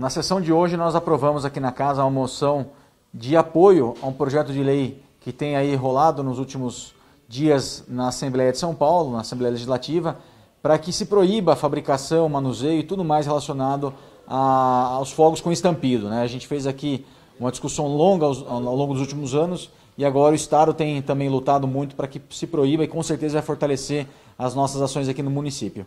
Na sessão de hoje nós aprovamos aqui na casa uma moção de apoio a um projeto de lei que tem aí rolado nos últimos dias na Assembleia de São Paulo, na Assembleia Legislativa, para que se proíba a fabricação, manuseio e tudo mais relacionado a, aos fogos com estampido. Né? A gente fez aqui uma discussão longa ao, ao longo dos últimos anos e agora o Estado tem também lutado muito para que se proíba e com certeza vai fortalecer as nossas ações aqui no município.